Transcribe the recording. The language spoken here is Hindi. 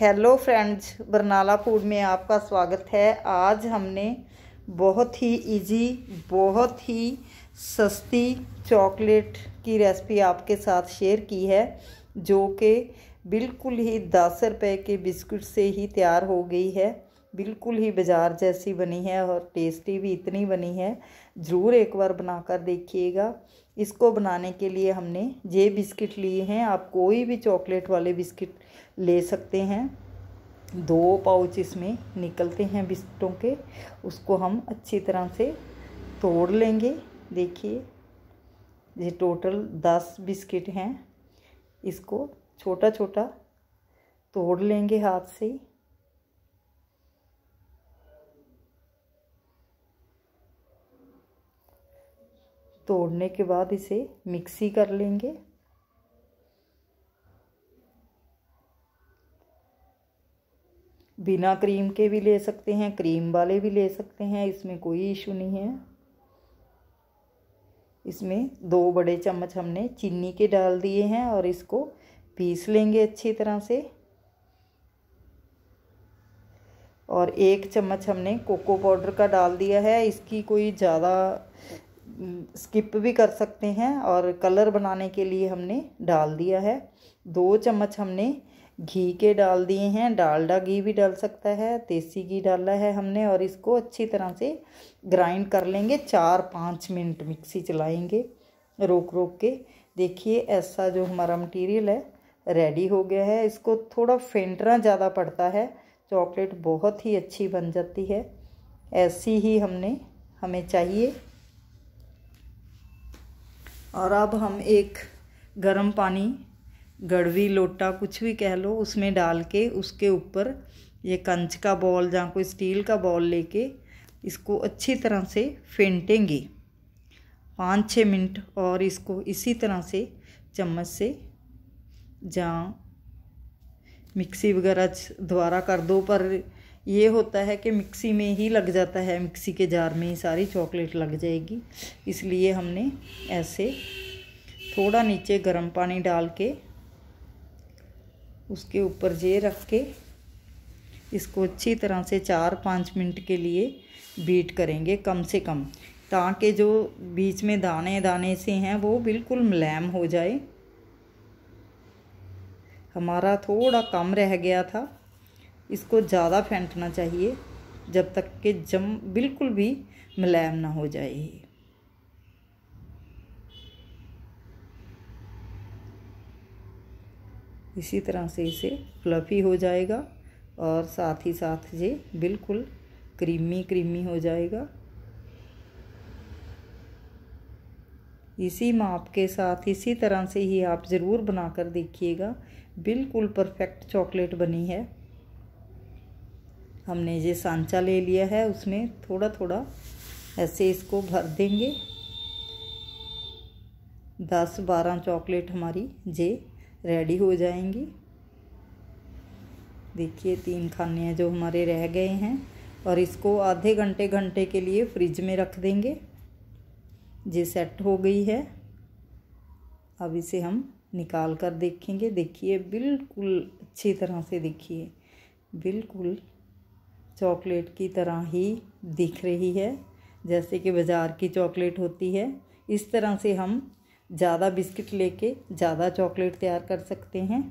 हेलो फ्रेंड्स बरनाला फूड में आपका स्वागत है आज हमने बहुत ही इजी बहुत ही सस्ती चॉकलेट की रेसिपी आपके साथ शेयर की है जो कि बिल्कुल ही दस रुपए के बिस्कुट से ही तैयार हो गई है बिल्कुल ही बाज़ार जैसी बनी है और टेस्टी भी इतनी बनी है ज़रूर एक बार बनाकर देखिएगा इसको बनाने के लिए हमने ये बिस्किट लिए हैं आप कोई भी चॉकलेट वाले बिस्किट ले सकते हैं दो पाउच इसमें निकलते हैं बिस्किटों के उसको हम अच्छी तरह से तोड़ लेंगे देखिए ये टोटल दस बिस्किट हैं इसको छोटा छोटा तोड़ लेंगे हाथ से तोड़ने के बाद इसे मिक्सी कर लेंगे बिना क्रीम के भी ले सकते हैं क्रीम वाले भी ले सकते हैं इसमें कोई इशू नहीं है इसमें दो बड़े चम्मच हमने चीनी के डाल दिए हैं और इसको पीस लेंगे अच्छी तरह से और एक चम्मच हमने कोको पाउडर का डाल दिया है इसकी कोई ज़्यादा स्किप भी कर सकते हैं और कलर बनाने के लिए हमने डाल दिया है दो चम्मच हमने घी के डाल दिए हैं डालडा घी भी डाल सकता है देसी घी डाला है हमने और इसको अच्छी तरह से ग्राइंड कर लेंगे चार पाँच मिनट मिक्सी चलाएंगे रोक रोक के देखिए ऐसा जो हमारा मटेरियल है रेडी हो गया है इसको थोड़ा फेंटना ज़्यादा पड़ता है चॉकलेट बहुत ही अच्छी बन जाती है ऐसी ही हमने हमें चाहिए और अब हम एक गर्म पानी गड़वी लोटा कुछ भी कह लो उसमें डाल के उसके ऊपर ये कंच का बॉल या कोई स्टील का बॉल लेके इसको अच्छी तरह से फेंटेंगे पाँच छः मिनट और इसको इसी तरह से चम्मच से या मिक्सी वगैरह द्वारा कर दो पर ये होता है कि मिक्सी में ही लग जाता है मिक्सी के जार में ही सारी चॉकलेट लग जाएगी इसलिए हमने ऐसे थोड़ा नीचे गर्म पानी डाल के उसके ऊपर ये रख के इसको अच्छी तरह से चार पाँच मिनट के लिए बीट करेंगे कम से कम ताकि जो बीच में दाने दाने से हैं वो बिल्कुल मुलायम हो जाए हमारा थोड़ा कम रह गया था इसको ज़्यादा फेंटना चाहिए जब तक कि जम बिल्कुल भी मुलायम ना हो जाए इसी तरह से इसे फ्लफ़ी हो जाएगा और साथ ही साथ ये बिल्कुल क्रीमी क्रीमी हो जाएगा इसी माप के साथ इसी तरह से ही आप ज़रूर बना कर देखिएगा बिल्कुल परफेक्ट चॉकलेट बनी है हमने ये सांचा ले लिया है उसमें थोड़ा थोड़ा ऐसे इसको भर देंगे दस बारह चॉकलेट हमारी जे रेडी हो जाएंगी देखिए तीन खाने हैं जो हमारे रह गए हैं और इसको आधे घंटे घंटे के लिए फ्रिज में रख देंगे जे सेट हो गई है अब इसे हम निकाल कर देखेंगे देखिए बिल्कुल अच्छी तरह से देखिए बिल्कुल चॉकलेट की तरह ही दिख रही है जैसे कि बाज़ार की चॉकलेट होती है इस तरह से हम ज़्यादा बिस्किट लेके ज़्यादा चॉकलेट तैयार कर सकते हैं